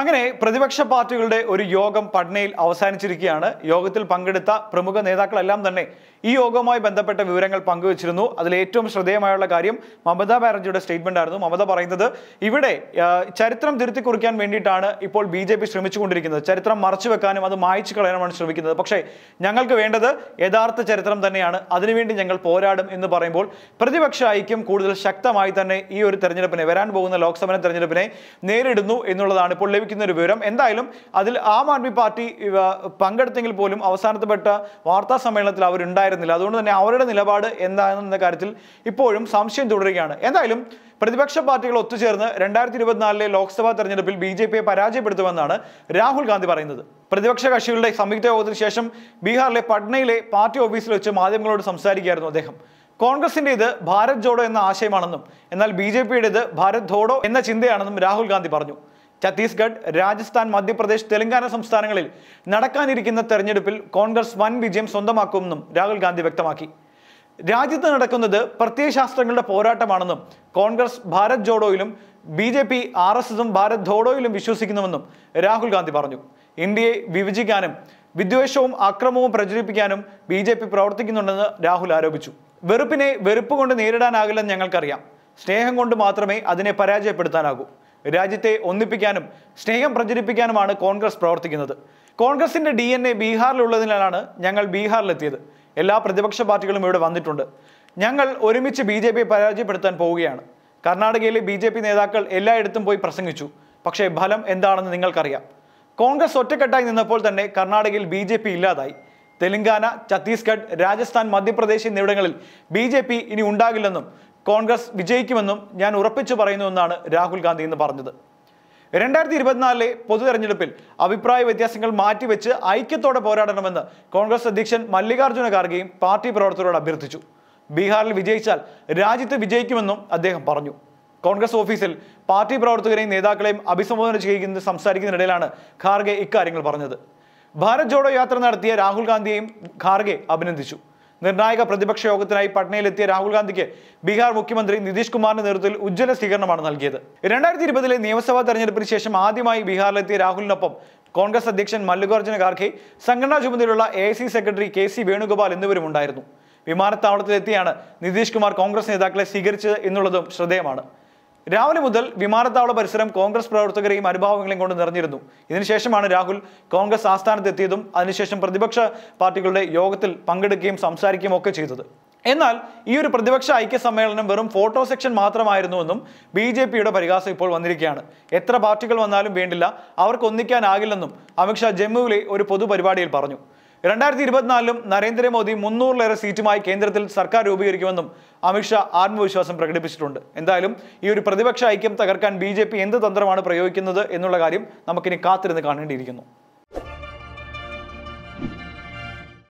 അങ്ങനെ പ്രതിപക്ഷ പാർട്ടികളുടെ ഒരു യോഗം പട്നയിൽ അവസാനിച്ചിരിക്കുകയാണ് യോഗത്തിൽ പങ്കെടുത്ത പ്രമുഖ നേതാക്കളെല്ലാം തന്നെ ഈ യോഗവുമായി ബന്ധപ്പെട്ട വിവരങ്ങൾ പങ്കുവച്ചിരുന്നു അതിൽ ഏറ്റവും ശ്രദ്ധേയമായുള്ള കാര്യം മമതാ ബാനർജിയുടെ സ്റ്റേറ്റ്മെന്റ് ആയിരുന്നു മമത പറയുന്നത് ഇവിടെ ചരിത്രം തിരുത്തി കുറിക്കാൻ വേണ്ടിയിട്ടാണ് ഇപ്പോൾ ബി ജെ പി ശ്രമിച്ചുകൊണ്ടിരിക്കുന്നത് ചരിത്രം മറച്ചു വെക്കാനും അത് മായ്ച്ചു കളയാനുമാണ് ശ്രമിക്കുന്നത് പക്ഷേ ഞങ്ങൾക്ക് വേണ്ടത് യഥാർത്ഥ ചരിത്രം തന്നെയാണ് അതിനുവേണ്ടി ഞങ്ങൾ പോരാടും എന്ന് പറയുമ്പോൾ പ്രതിപക്ഷ ഐക്യം കൂടുതൽ ശക്തമായി തന്നെ ഈ ഒരു തെരഞ്ഞെടുപ്പിനെ വരാൻ പോകുന്ന ലോക്സഭാ തെരഞ്ഞെടുപ്പിനെ നേരിടുന്നു എന്നുള്ളതാണ് ഇപ്പോൾ ലഭിക്കുന്ന ഒരു വിവരം എന്തായാലും അതിൽ ആം ആദ്മി പാർട്ടി പങ്കെടുത്തെങ്കിൽ പോലും അവസാനത്തെപ്പെട്ട വാർത്താ സമ്മേളനത്തിൽ അവരുണ്ടായിരുന്നില്ല അതുകൊണ്ട് തന്നെ അവരുടെ നിലപാട് എന്താണെന്ന കാര്യത്തിൽ ഇപ്പോഴും സംശയം തുടരുകയാണ് എന്തായാലും പ്രതിപക്ഷ പാർട്ടികൾ ഒത്തുചേർന്ന് രണ്ടായിരത്തി ഇരുപത്തിനാലിലെ ലോക്സഭാ തെരഞ്ഞെടുപ്പിൽ ബി ജെ പിയെ പരാജയപ്പെടുത്തുമെന്നാണ് രാഹുൽ ഗാന്ധി പറയുന്നത് പ്രതിപക്ഷ കക്ഷികളുടെ സംയുക്ത യോഗത്തിന് ശേഷം ബീഹാറിലെ പട്നയിലെ പാർട്ടി ഓഫീസിൽ വെച്ച് മാധ്യമങ്ങളോട് സംസാരിക്കുകയായിരുന്നു അദ്ദേഹം കോൺഗ്രസിന്റെ ഇത് ഭാരത് ജോഡോ എന്ന ആശയമാണെന്നും എന്നാൽ ബി ജെ പിയുടേത് ഭാരത് ധോഡോ എന്ന ചിന്തയാണെന്നും രാഹുൽ ഗാന്ധി പറഞ്ഞു ഛത്തീസ്ഗഡ് രാജസ്ഥാൻ മധ്യപ്രദേശ് തെലങ്കാന സംസ്ഥാനങ്ങളിൽ നടക്കാനിരിക്കുന്ന തെരഞ്ഞെടുപ്പിൽ കോൺഗ്രസ് വൻ വിജയം സ്വന്തമാക്കുമെന്നും രാഹുൽ ഗാന്ധി വ്യക്തമാക്കി രാജ്യത്ത് നടക്കുന്നത് പ്രത്യയശാസ്ത്രങ്ങളുടെ പോരാട്ടമാണെന്നും കോൺഗ്രസ് ഭാരത് ജോഡോയിലും B J P R S എസും ഭാരത് ധോഡോയിലും വിശ്വസിക്കുന്നുവെന്നും രാഹുൽ ഗാന്ധി പറഞ്ഞു ഇന്ത്യയെ വിഭജിക്കാനും വിദ്വേഷവും അക്രമവും പ്രചരിപ്പിക്കാനും ബി ജെ പി പ്രവർത്തിക്കുന്നുണ്ടെന്ന് രാഹുൽ ആരോപിച്ചു വെറുപ്പിനെ വെറുപ്പ് കൊണ്ട് നേരിടാനാകില്ലെന്ന് ഞങ്ങൾക്കറിയാം സ്നേഹം കൊണ്ട് മാത്രമേ അതിനെ പരാജയപ്പെടുത്താനാകൂ രാജ്യത്തെ ഒന്നിപ്പിക്കാനും സ്നേഹം പ്രചരിപ്പിക്കാനുമാണ് കോൺഗ്രസ് പ്രവർത്തിക്കുന്നത് കോൺഗ്രസിൻ്റെ ഡി എൻ എ ബീഹാറിലുള്ളതിനാലാണ് ഞങ്ങൾ ബീഹാറിലെത്തിയത് എല്ലാ പ്രതിപക്ഷ പാർട്ടികളും ഇവിടെ വന്നിട്ടുണ്ട് ഞങ്ങൾ ഒരുമിച്ച് ബി ജെ പിയെ പരാജയപ്പെടുത്താൻ പോവുകയാണ് കർണാടകയിലെ ബി ജെ പി നേതാക്കൾ എല്ലായിടത്തും പോയി പ്രസംഗിച്ചു പക്ഷേ ഫലം എന്താണെന്ന് നിങ്ങൾക്കറിയാം കോൺഗ്രസ് ഒറ്റക്കെട്ടായി നിന്നപ്പോൾ തന്നെ കർണാടകയിൽ ബി ജെ പി ഇല്ലാതായി തെലങ്കാന ഛത്തീസ്ഗഡ് രാജസ്ഥാൻ മധ്യപ്രദേശ് എന്നിവിടങ്ങളിൽ ബി ജെ പി ഇനി ഉണ്ടാകില്ലെന്നും കോൺഗ്രസ് വിജയിക്കുമെന്നും ഞാൻ ഉറപ്പിച്ചു പറയുന്നുവെന്നാണ് രാഹുൽ ഗാന്ധി ഇന്ന് പറഞ്ഞത് രണ്ടായിരത്തി ഇരുപത്തിനാലിലെ പൊതു തെരഞ്ഞെടുപ്പിൽ അഭിപ്രായ വ്യത്യാസങ്ങൾ മാറ്റിവെച്ച് ഐക്യത്തോടെ പോരാടണമെന്ന് കോൺഗ്രസ് അധ്യക്ഷൻ മല്ലികാർജ്ജുന ഖാർഗെയും പാർട്ടി പ്രവർത്തകരോട് അഭ്യർത്ഥിച്ചു ബീഹാറിൽ വിജയിച്ചാൽ രാജ്യത്ത് വിജയിക്കുമെന്നും അദ്ദേഹം പറഞ്ഞു കോൺഗ്രസ് ഓഫീസിൽ പാർട്ടി പ്രവർത്തകരെയും നേതാക്കളെയും അഭിസംബോധന ചെയ്യുന്ന സംസാരിക്കുന്നതിനിടയിലാണ് ഖാർഗെ ഇക്കാര്യങ്ങൾ പറഞ്ഞത് ഭാരത് ജോഡോ യാത്ര നടത്തിയ രാഹുൽ ഗാന്ധിയെയും ഖാർഗെ അഭിനന്ദിച്ചു നിർണായക പ്രതിപക്ഷ യോഗത്തിനായി പട്നയിലെത്തിയ രാഹുൽ ഗാന്ധിക്ക് ബീഹാർ മുഖ്യമന്ത്രി നിതീഷ് കുമാറിന്റെ നേതൃത്വത്തിൽ ഉജ്ജ്വല സ്വീകരണമാണ് നൽകിയത് രണ്ടായിരത്തി ഇരുപതിലെ നിയമസഭാ തെരഞ്ഞെടുപ്പിന് ശേഷം ആദ്യമായി ബീഹാറിലെത്തിയ രാഹുലിനൊപ്പം കോൺഗ്രസ് അധ്യക്ഷൻ മല്ലികാർജ്ജുന ഖാർഖെ സംഘടനാ ചുമതലയുള്ള A secretary K C Venugopal എന്നിവരും ഉണ്ടായിരുന്നു വിമാനത്താവളത്തിലെത്തിയാണ് നിതീഷ് കുമാർ കോൺഗ്രസ് നേതാക്കളെ സ്വീകരിച്ചത് എന്നുള്ളതും ശ്രദ്ധേയമാണ് രാവിലെ മുതൽ വിമാനത്താവള പരിസരം കോൺഗ്രസ് പ്രവർത്തകരെയും അനുഭാവങ്ങളെയും കൊണ്ട് നിറഞ്ഞിരുന്നു ഇതിനുശേഷമാണ് രാഹുൽ കോൺഗ്രസ് ആസ്ഥാനത്തെത്തിയതും അതിനുശേഷം പ്രതിപക്ഷ പാർട്ടികളുടെ യോഗത്തിൽ പങ്കെടുക്കുകയും സംസാരിക്കുകയും ഒക്കെ ചെയ്തത് എന്നാൽ ഈ ഒരു പ്രതിപക്ഷ ഐക്യ സമ്മേളനം വെറും ഫോട്ടോ സെക്ഷൻ മാത്രമായിരുന്നുവെന്നും ബി ജെ പിയുടെ പരിഹാസം ഇപ്പോൾ വന്നിരിക്കുകയാണ് എത്ര പാർട്ടികൾ വന്നാലും വേണ്ടില്ല അവർക്ക് ഒന്നിക്കാനാകില്ലെന്നും അമിത്ഷാ ജമ്മുവിലെ ഒരു പൊതുപരിപാടിയിൽ പറഞ്ഞു രണ്ടായിരത്തി ഇരുപത്തിനാലിലും നരേന്ദ്രമോദി മുന്നൂറിലേറെ സീറ്റുമായി കേന്ദ്രത്തിൽ സർക്കാർ രൂപീകരിക്കുമെന്നും അമിത്ഷാ ആത്മവിശ്വാസം പ്രകടിപ്പിച്ചിട്ടുണ്ട് എന്തായാലും ഈ ഒരു പ്രതിപക്ഷ ഐക്യം തകർക്കാൻ ബി എന്ത് തന്ത്രമാണ് പ്രയോഗിക്കുന്നത് എന്നുള്ള കാര്യം നമുക്കിനി കാത്തിരുന്ന് കാണേണ്ടിയിരിക്കുന്നു